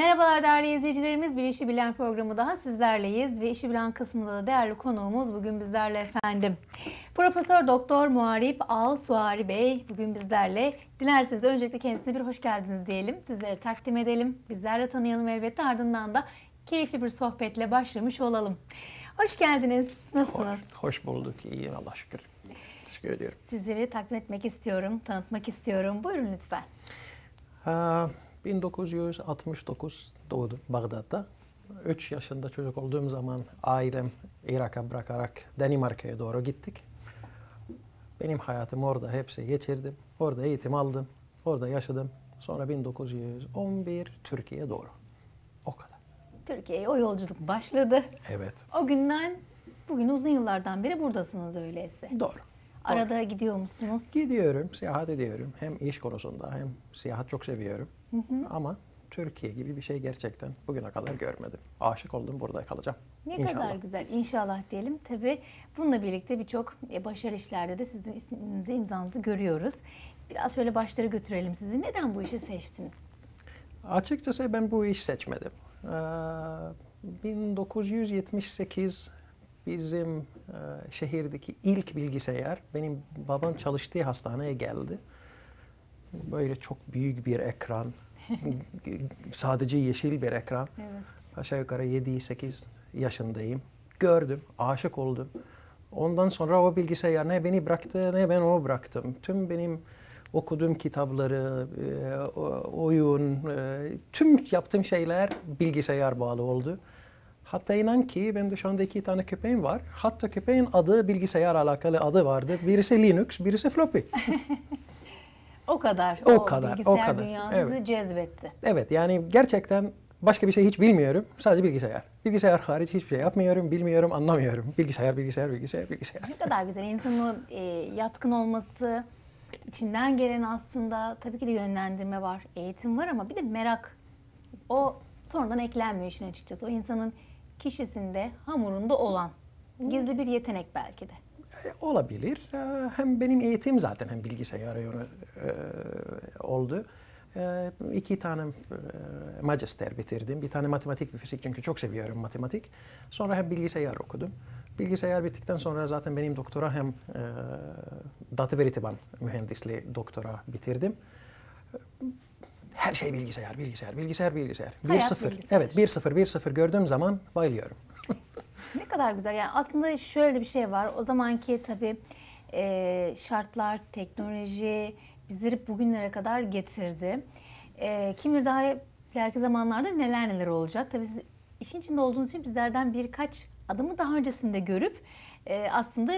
Merhabalar değerli izleyicilerimiz. Bir işi Bilen programı daha sizlerleyiz ve işi Bilen kısmında da değerli konuğumuz bugün bizlerle efendim. Profesör Doktor Muharip Al Suari Bey bugün bizlerle. Dilerseniz öncelikle kendisine bir hoş geldiniz diyelim. Sizleri takdim edelim. Bizlerle tanıyalım elbette ardından da keyifli bir sohbetle başlamış olalım. Hoş geldiniz. Nasılsınız? Hoş, hoş bulduk. İyiyim Allah'a şükür. Teşekkür ediyorum. Sizleri takdim etmek istiyorum, tanıtmak istiyorum. Buyurun lütfen. Ha, ee, 1969 doğdum Bağdat'ta. 3 yaşında çocuk olduğum zaman ailem Irak'a bırakarak Danimarka'ya doğru gittik. Benim hayatım orada hepsi geçirdim. Orada eğitim aldım. Orada yaşadım. Sonra 1911 Türkiye'ye doğru. O kadar. Türkiye'ye o yolculuk başladı. Evet. O günden bugün uzun yıllardan beri buradasınız öyleyse. Doğru. Arada Doğru. gidiyor musunuz? Gidiyorum, seyahat ediyorum. Hem iş konusunda hem seyahat çok seviyorum. Hı Ama Türkiye gibi bir şey gerçekten bugüne kadar görmedim. Aşık oldum burada kalacağım. Ne İnşallah. kadar güzel. inşallah diyelim. Tabii bununla birlikte birçok e, başarılı işlerde de sizin isminizi, imzanızı görüyoruz. Biraz şöyle başları götürelim sizi. Neden bu işi seçtiniz? Açıkçası ben bu iş seçmedim. Ee, 1978 bizim e, şehirdeki ilk bilgisayar benim babam çalıştığı hastaneye geldi. Böyle çok büyük bir ekran. Sadece yeşil bir ekran. Evet. Aşağı yukarı 7-8 yaşındayım. Gördüm, aşık oldum. Ondan sonra o bilgisayar ne beni bıraktı ne ben onu bıraktım. Tüm benim okuduğum kitapları, e, oyun, e, tüm yaptığım şeyler bilgisayar bağlı oldu. Hatta inan ki ben de şu anda iki tane köpeğim var. Hatta köpeğin adı bilgisayar alakalı adı vardı. Birisi Linux, birisi floppy. O kadar. O, o kadar. Bilgisayar o kadar. dünyanızı evet. cezbetti. Evet yani gerçekten başka bir şey hiç bilmiyorum. Sadece bilgisayar. Bilgisayar hariç hiçbir şey yapmıyorum, bilmiyorum, anlamıyorum. Bilgisayar, bilgisayar, bilgisayar, bilgisayar. Ne kadar güzel. İnsanın e, yatkın olması, içinden gelen aslında tabii ki de yönlendirme var, eğitim var ama bir de merak. O sonradan eklenmiyor işin açıkçası. O insanın kişisinde, hamurunda olan gizli bir yetenek belki de. E, olabilir. E, hem benim eğitim zaten hem bilgisayar yönü e, oldu. İki tane magister bitirdim. Bir tane matematik ve fizik çünkü çok seviyorum matematik. Sonra hem bilgisayar okudum. Bilgisayar bittikten sonra zaten benim doktora hem data veri taban mühendisliği doktora bitirdim. Her şey bilgisayar, bilgisayar, bilgisayar, bilgisayar. 1-0. Evet, 1-0, 1-0 gördüğüm zaman bayılıyorum. Ne kadar güzel. Yani aslında şöyle bir şey var. O zamanki tabii e, şartlar, teknoloji bizleri bugünlere kadar getirdi. E, kim bilir daha ileriki zamanlarda neler neler olacak. Tabii siz işin içinde olduğunuz için bizlerden birkaç adımı daha öncesinde görüp e, aslında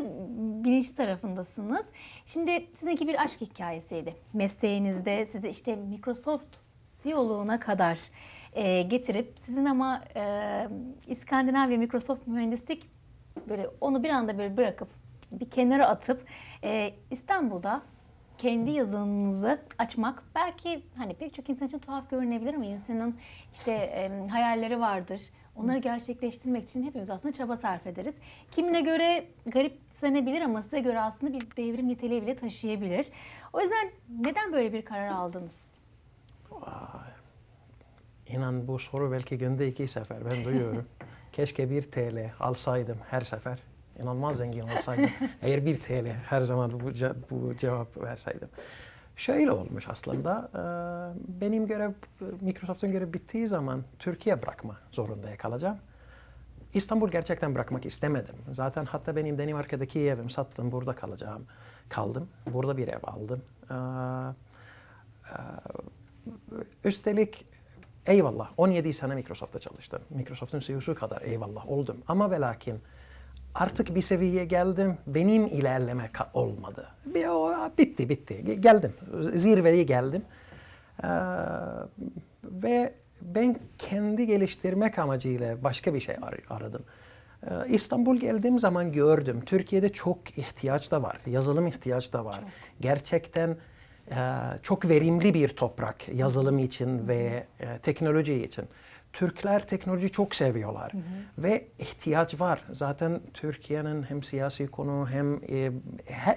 bilinç tarafındasınız. Şimdi sizinki bir aşk hikayesiydi. Mesleğinizde size işte Microsoft CEO'luğuna kadar e, getirip sizin ama e, İskandinav ve Microsoft mühendislik böyle onu bir anda böyle bırakıp bir kenara atıp e, İstanbul'da kendi yazılımınızı açmak belki hani pek çok insan için tuhaf görünebilir ama insanın işte e, hayalleri vardır. Onları gerçekleştirmek için hepimiz aslında çaba sarf ederiz. Kimine göre garip garipsenebilir ama size göre aslında bir devrim niteliği bile taşıyabilir. O yüzden neden böyle bir karar aldınız? İnan bu soru belki günde iki sefer ben duyuyorum. Keşke bir TL alsaydım her sefer. İnanılmaz zengin olsaydım. Eğer bir TL her zaman bu, ce bu cevap verseydim. Şöyle olmuş aslında. E, benim görev, Microsoft'un görev bittiği zaman Türkiye bırakma zorundaya kalacağım. İstanbul gerçekten bırakmak istemedim. Zaten hatta benim denimarkadaki evim sattım, burada kalacağım. Kaldım, burada bir ev aldım. Ee, üstelik Eyvallah 17 sene Microsoft'ta çalıştım. Microsoft'un CEO'su kadar eyvallah oldum. Ama ve lakin artık bir seviyeye geldim. Benim ilerleme olmadı. Bir, o, bitti bitti. Geldim. Zirveye geldim. Ee, ve ben kendi geliştirmek amacıyla başka bir şey ar- aradım. Ee, İstanbul geldiğim zaman gördüm. Türkiye'de çok ihtiyaç da var. Yazılım ihtiyaç da var. Çok. Gerçekten e, çok verimli bir toprak yazılım için ve e, teknoloji için. Türkler teknoloji çok seviyorlar hı hı. ve ihtiyaç var. Zaten Türkiye'nin hem siyasi konu hem e,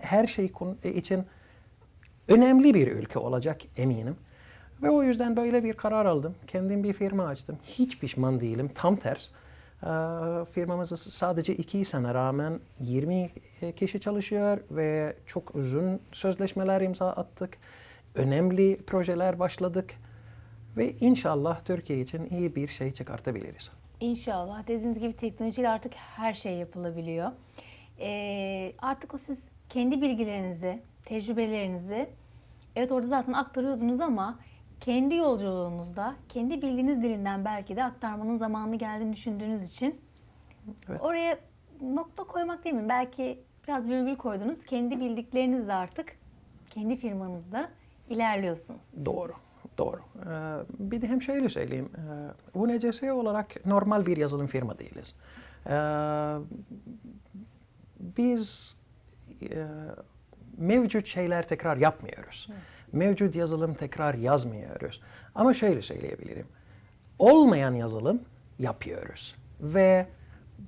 her şey konu, e, için önemli bir ülke olacak eminim. Ve o yüzden böyle bir karar aldım. Kendim bir firma açtım. Hiç pişman değilim. Tam ters. Ee, firmamız sadece iki sene rağmen 20 e, kişi çalışıyor ve çok uzun sözleşmeler imza attık. Önemli projeler başladık ve inşallah Türkiye için iyi bir şey çıkartabiliriz. İnşallah. Dediğiniz gibi teknolojiyle artık her şey yapılabiliyor. Ee, artık o siz kendi bilgilerinizi, tecrübelerinizi evet orada zaten aktarıyordunuz ama kendi yolculuğunuzda kendi bildiğiniz dilinden belki de aktarmanın zamanı geldiğini düşündüğünüz için evet. oraya nokta koymak değil mi? Belki biraz virgül koydunuz. Kendi bildiklerinizle artık kendi firmanızda ilerliyorsunuz. Doğru. Doğru. Ee, bir de hem şöyle söyleyeyim. Ee, UNCS olarak normal bir yazılım firma değiliz. Ee, biz e, mevcut şeyler tekrar yapmıyoruz. Evet mevcut yazılım tekrar yazmıyoruz. Ama şöyle söyleyebilirim. Olmayan yazılım yapıyoruz. Ve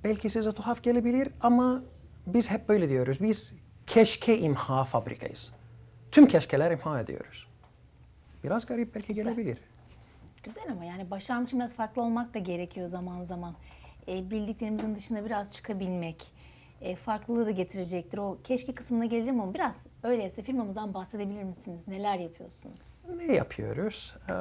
belki size tuhaf gelebilir ama biz hep böyle diyoruz. Biz keşke imha fabrikayız. Tüm keşkeler imha ediyoruz. Biraz garip belki Güzel. gelebilir. Güzel ama yani başarmış biraz farklı olmak da gerekiyor zaman zaman. E, bildiklerimizin dışına biraz çıkabilmek e, farklılığı da getirecektir. O keşke kısmına geleceğim ama biraz öyleyse firmamızdan bahsedebilir misiniz? Neler yapıyorsunuz? Ne yapıyoruz? Ee,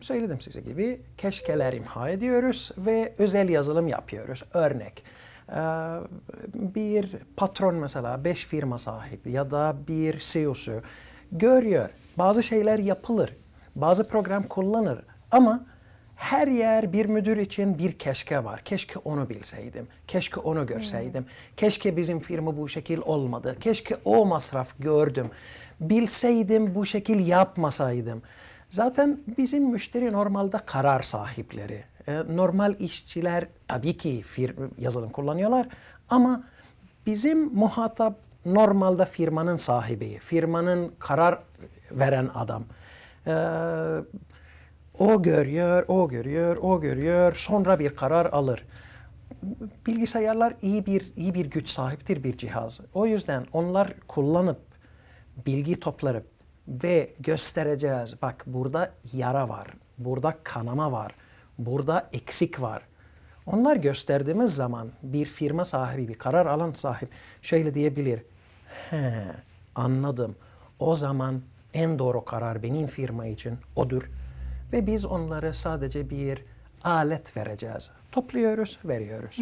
söyledim size gibi keşkeler imha ediyoruz ve özel yazılım yapıyoruz. Örnek ee, bir patron mesela beş firma sahibi ya da bir CEO'su görüyor bazı şeyler yapılır, bazı program kullanır ama her yer bir müdür için bir keşke var. Keşke onu bilseydim. Keşke onu görseydim. Keşke bizim firma bu şekil olmadı. Keşke o masraf gördüm. Bilseydim bu şekil yapmasaydım. Zaten bizim müşteri normalde karar sahipleri. E, normal işçiler tabii ki firma, yazılım kullanıyorlar ama bizim muhatap normalde firmanın sahibi, firmanın karar veren adam. E, o görüyor, o görüyor, o görüyor. Sonra bir karar alır. Bilgisayarlar iyi bir iyi bir güç sahiptir bir cihaz. O yüzden onlar kullanıp bilgi toplarıp ve göstereceğiz. Bak burada yara var, burada kanama var, burada eksik var. Onlar gösterdiğimiz zaman bir firma sahibi, bir karar alan sahip şöyle diyebilir. He, anladım. O zaman en doğru karar benim firma için odur. Ve biz onlara sadece bir alet vereceğiz. Topluyoruz, veriyoruz.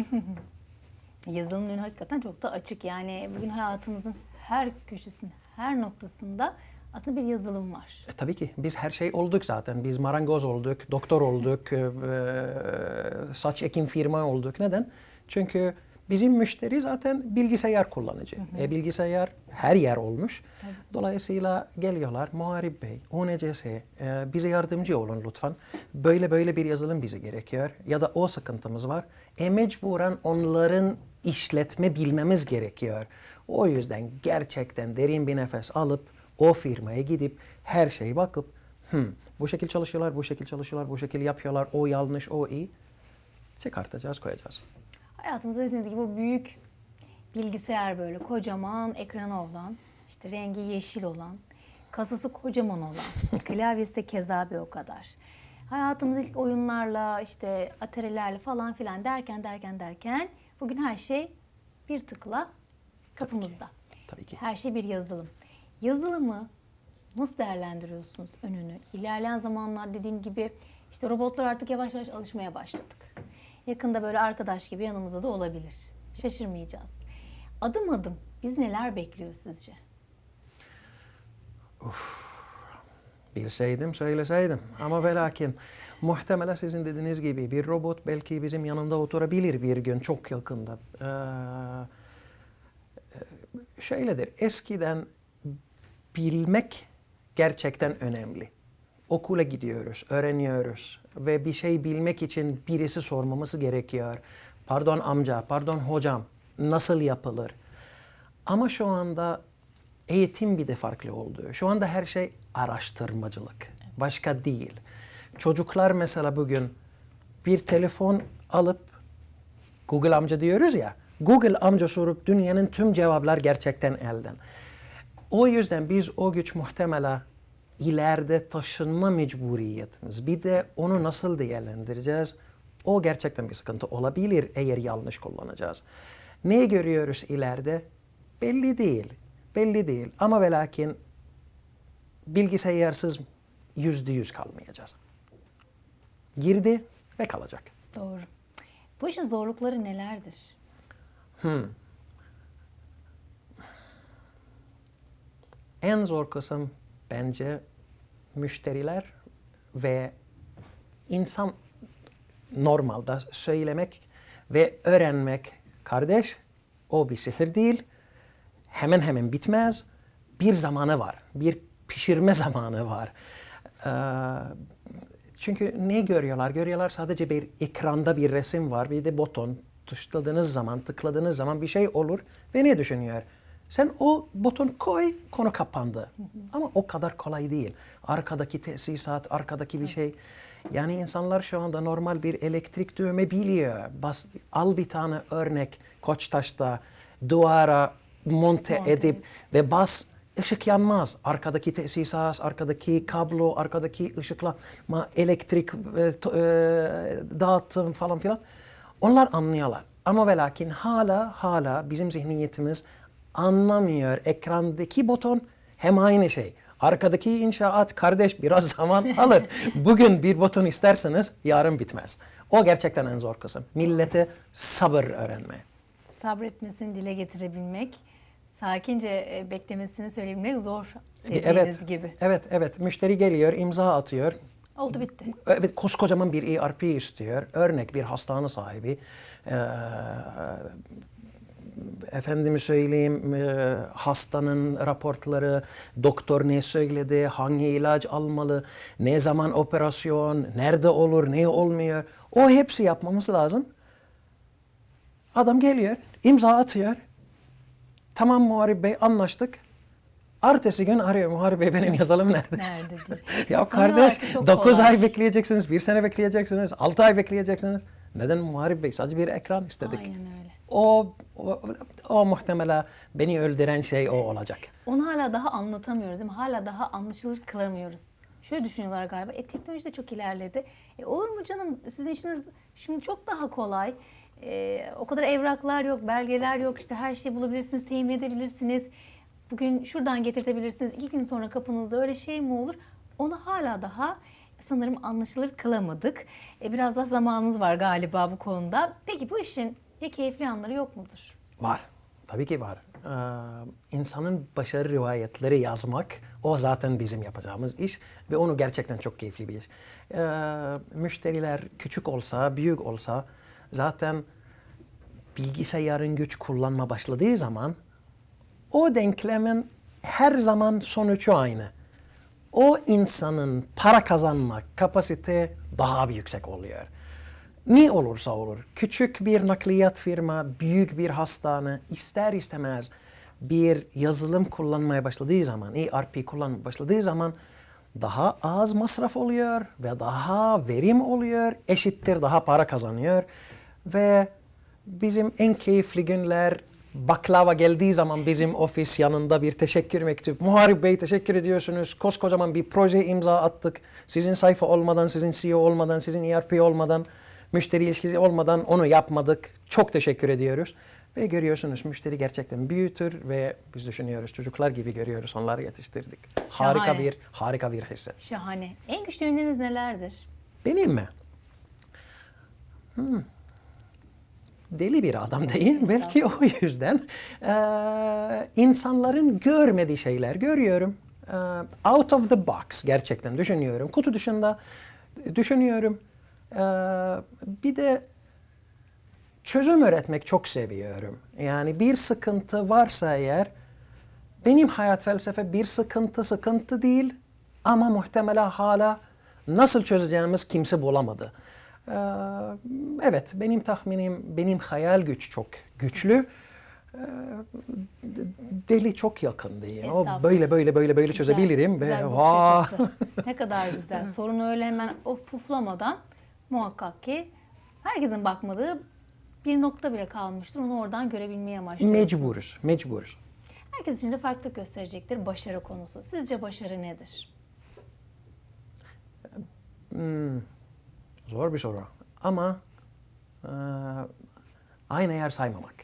Yazılımın önü hakikaten çok da açık. Yani bugün hayatımızın her köşesinde, her noktasında aslında bir yazılım var. E, tabii ki. Biz her şey olduk zaten. Biz marangoz olduk, doktor olduk, e, e saç ekim firma olduk. Neden? Çünkü Bizim müşteri zaten bilgisayar kullanıcı. Hı hı. E, bilgisayar her yer olmuş. Tabii. Dolayısıyla geliyorlar Muharip Bey, ONCS e, bize yardımcı olun lütfen. Böyle böyle bir yazılım bize gerekiyor ya da o sıkıntımız var. E mecburen onların işletme bilmemiz gerekiyor. O yüzden gerçekten derin bir nefes alıp o firmaya gidip her şeyi bakıp hmm, bu şekil çalışıyorlar, bu şekil çalışıyorlar, bu şekil yapıyorlar, o yanlış, o iyi çıkartacağız, koyacağız. Hayatımızda dediğiniz gibi bu büyük bilgisayar böyle kocaman ekranı olan, işte rengi yeşil olan, kasası kocaman olan, klavyesi de keza bir o kadar. Hayatımız ilk oyunlarla, işte atarilerle falan filan derken derken derken bugün her şey bir tıkla kapımızda. Tabii ki. Tabii ki. Her şey bir yazılım. Yazılımı nasıl değerlendiriyorsunuz önünü? İlerleyen zamanlar dediğim gibi işte robotlar artık yavaş yavaş alışmaya başladık yakında böyle arkadaş gibi yanımızda da olabilir. Şaşırmayacağız. Adım adım biz neler bekliyor sizce? Of, bilseydim söyleseydim ama velakin muhtemelen sizin dediğiniz gibi bir robot belki bizim yanında oturabilir bir gün çok yakında. Ee, e, şöyledir eskiden bilmek gerçekten önemli okula gidiyoruz, öğreniyoruz ve bir şey bilmek için birisi sormamız gerekiyor. Pardon amca, pardon hocam, nasıl yapılır? Ama şu anda eğitim bir de farklı oldu. Şu anda her şey araştırmacılık, başka değil. Çocuklar mesela bugün bir telefon alıp Google amca diyoruz ya, Google amca sorup dünyanın tüm cevaplar gerçekten elden. O yüzden biz o güç muhtemelen ileride taşınma mecburiyetimiz. Bir de onu nasıl değerlendireceğiz? O gerçekten bir sıkıntı olabilir eğer yanlış kullanacağız. Ne görüyoruz ileride? Belli değil. Belli değil. Ama ve lakin bilgisayarsız yüzde yüz kalmayacağız. Girdi ve kalacak. Doğru. Bu işin zorlukları nelerdir? Hmm. En zor kısım bence müşteriler ve insan normalde söylemek ve öğrenmek kardeş o bir sihir değil. Hemen hemen bitmez. Bir zamanı var. Bir pişirme zamanı var. Ee, çünkü ne görüyorlar? Görüyorlar sadece bir ekranda bir resim var. Bir de buton. Tuşladığınız zaman, tıkladığınız zaman bir şey olur ve ne düşünüyor? Sen o buton koy, konu kapandı. Hı hı. Ama o kadar kolay değil. Arkadaki tesisat, arkadaki bir şey. Yani insanlar şu anda normal bir elektrik düğme biliyor. Bas, al bir tane örnek Koçtaş'ta duvara monte, monte edip ve bas ışık yanmaz. Arkadaki tesisat, arkadaki kablo, arkadaki ışıklama, elektrik e, e, dağıtım falan filan. Onlar anlıyorlar. Ama ve lakin hala hala bizim zihniyetimiz anlamıyor. Ekrandaki buton hem aynı şey. Arkadaki inşaat kardeş biraz zaman alır. Bugün bir buton isterseniz yarın bitmez. O gerçekten en zor kısım. Millete sabır öğrenme. Sabretmesini dile getirebilmek, sakince e, beklemesini söylemek zor e, evet, gibi. Evet, evet. Müşteri geliyor, imza atıyor. Oldu bitti. Evet, koskocaman bir ERP istiyor. Örnek bir hastane sahibi. Ee, efendimi söyleyeyim e, hastanın raportları, doktor ne söyledi, hangi ilaç almalı, ne zaman operasyon, nerede olur, ne olmuyor. O hepsi yapmamız lazım. Adam geliyor, imza atıyor. Tamam Muharip Bey anlaştık. Ertesi gün arıyor Muharip Bey benim yazalım nerede? Nerede diye. ya kardeş 9 ay bekleyeceksiniz, 1 sene bekleyeceksiniz, 6 ay bekleyeceksiniz. Neden Muharip Bey? Sadece bir ekran istedik. Aynen öyle o, o o muhtemelen beni öldüren şey o olacak. Onu hala daha anlatamıyoruz değil mi? Hala daha anlaşılır kılamıyoruz. Şöyle düşünüyorlar galiba. E teknoloji de çok ilerledi. E, olur mu canım? Sizin işiniz şimdi çok daha kolay. E, o kadar evraklar yok, belgeler yok. İşte her şeyi bulabilirsiniz, temin edebilirsiniz. Bugün şuradan getirtebilirsiniz. İki gün sonra kapınızda öyle şey mi olur? Onu hala daha sanırım anlaşılır kılamadık. E, biraz daha zamanınız var galiba bu konuda. Peki bu işin ya keyifli anları yok mudur? Var. Tabii ki var. Ee, insanın başarı rivayetleri yazmak o zaten bizim yapacağımız iş ve onu gerçekten çok keyifli bir iş. Ee, müşteriler küçük olsa, büyük olsa zaten bilgisayarın güç kullanma başladığı zaman o denklemin her zaman sonucu aynı. O insanın para kazanma kapasite daha bir yüksek oluyor ne olursa olur küçük bir nakliyat firma, büyük bir hastane ister istemez bir yazılım kullanmaya başladığı zaman, ERP kullanmaya başladığı zaman daha az masraf oluyor ve daha verim oluyor, eşittir daha para kazanıyor ve bizim en keyifli günler baklava geldiği zaman bizim ofis yanında bir teşekkür mektup. Muharip Bey teşekkür ediyorsunuz. Koskocaman bir proje imza attık. Sizin sayfa olmadan, sizin CEO olmadan, sizin ERP olmadan. Müşteri ilişkisi olmadan onu yapmadık. Çok teşekkür ediyoruz. Ve görüyorsunuz müşteri gerçekten büyütür ve biz düşünüyoruz çocuklar gibi görüyoruz onları yetiştirdik. Şahane. Harika bir harika bir hisset. Şahane. En güçlü yönleriniz nelerdir? Benim mi? Hmm. Deli bir adam değil. Belki o yüzden. Ee, insanların görmediği şeyler görüyorum. Ee, out of the box gerçekten düşünüyorum. Kutu dışında düşünüyorum. Ee, bir de çözüm üretmek çok seviyorum. Yani bir sıkıntı varsa eğer, benim hayat felsefe bir sıkıntı sıkıntı değil ama muhtemelen hala nasıl çözeceğimiz kimse bulamadı. Ee, evet, benim tahminim, benim hayal güç çok güçlü. Ee, deli çok yakın diyeyim. O böyle böyle böyle böyle güzel, çözebilirim. Güzel ve, ne kadar güzel. Sorunu öyle hemen o puflamadan muhakkak ki herkesin bakmadığı bir nokta bile kalmıştır. Onu oradan görebilmeye amaçlıyoruz. Mecburuz, mecburuz. Herkes için de farklılık gösterecektir başarı konusu. Sizce başarı nedir? Hmm, zor bir soru. Ama e, aynı yer saymamak,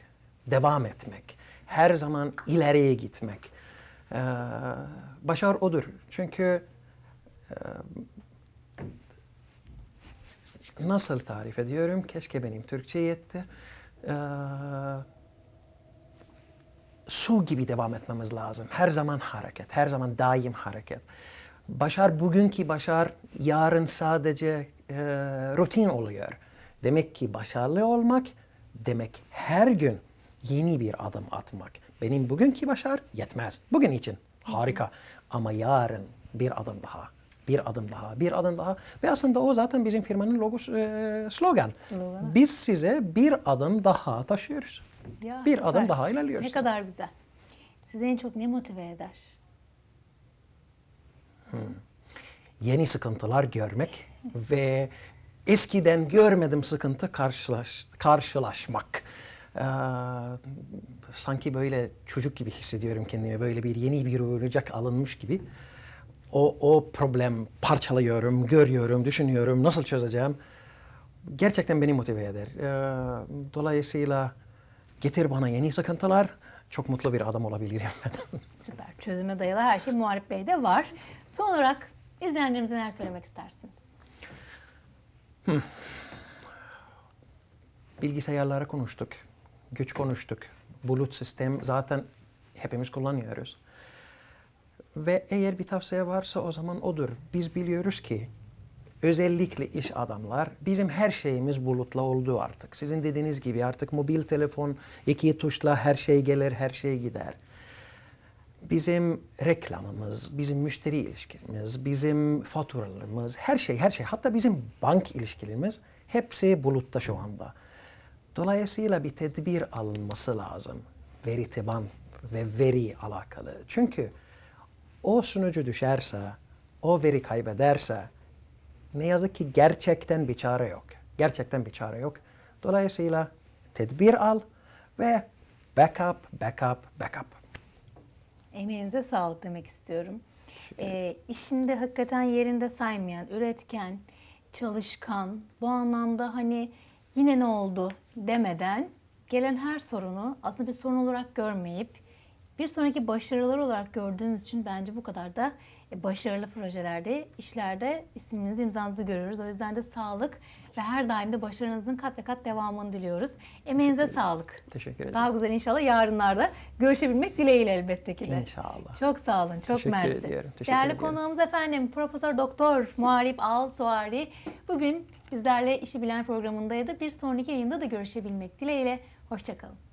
devam etmek, her zaman ileriye gitmek. E, başarı odur. Çünkü e, nasıl tarif ediyorum? Keşke benim Türkçe yetti. Ee, su gibi devam etmemiz lazım. Her zaman hareket, her zaman daim hareket. Başar bugünkü başar yarın sadece e, rutin oluyor. Demek ki başarılı olmak demek her gün yeni bir adım atmak. Benim bugünkü başar yetmez. Bugün için harika ama yarın bir adım daha. Bir adım daha, bir adım daha. Ve aslında o zaten bizim firmanın logosu, e, slogan. slogan. Biz size bir adım daha taşıyoruz. Ya, bir süper. adım daha ilerliyoruz. Ne kadar güzel. Sizi en çok ne motive eder? Hmm. Yeni sıkıntılar görmek ve eskiden görmedim sıkıntı karşılaş, karşılaşmak. Ee, sanki böyle çocuk gibi hissediyorum kendimi. Böyle bir yeni bir oyuncak alınmış gibi o, o problem parçalıyorum, görüyorum, düşünüyorum, nasıl çözeceğim. Gerçekten beni motive eder. Ee, dolayısıyla getir bana yeni sıkıntılar, çok mutlu bir adam olabilirim ben. Süper. Çözüme dayalı her şey Muharip Bey'de var. Son olarak izleyenlerimize neler söylemek istersiniz? Hmm. Bilgisayarlara konuştuk, güç konuştuk, bulut sistem zaten hepimiz kullanıyoruz. Ve eğer bir tavsiye varsa o zaman odur. Biz biliyoruz ki özellikle iş adamlar bizim her şeyimiz bulutla oldu artık. Sizin dediğiniz gibi artık mobil telefon iki tuşla her şey gelir her şey gider. Bizim reklamımız, bizim müşteri ilişkimiz, bizim faturalarımız, her şey her şey hatta bizim bank ilişkilerimiz hepsi bulutta şu anda. Dolayısıyla bir tedbir alınması lazım. Veri taban ve veri alakalı. Çünkü o sunucu düşerse, o veri kaybederse ne yazık ki gerçekten bir çare yok. Gerçekten bir çare yok. Dolayısıyla tedbir al ve backup, backup, backup. Emeğinize sağlık demek istiyorum. E, işinde hakikaten yerinde saymayan, üretken, çalışkan, bu anlamda hani yine ne oldu demeden gelen her sorunu aslında bir sorun olarak görmeyip bir sonraki başarılar olarak gördüğünüz için bence bu kadar da e, başarılı projelerde, işlerde isminizi, imzanızı görüyoruz. O yüzden de sağlık ve her daim de başarınızın kat ve kat devamını diliyoruz. Emeğinize Teşekkür sağlık. Teşekkür ederim. Daha güzel inşallah yarınlarda görüşebilmek dileğiyle elbette ki de. İnşallah. Çok sağ olun. Çok Teşekkür mersi. Ediyorum. Teşekkür Değerli ediyorum. konuğumuz efendim Profesör Doktor Muharip Al Suari. Bugün bizlerle işi bilen programındaydı. Bir sonraki yayında da görüşebilmek dileğiyle. Hoşçakalın.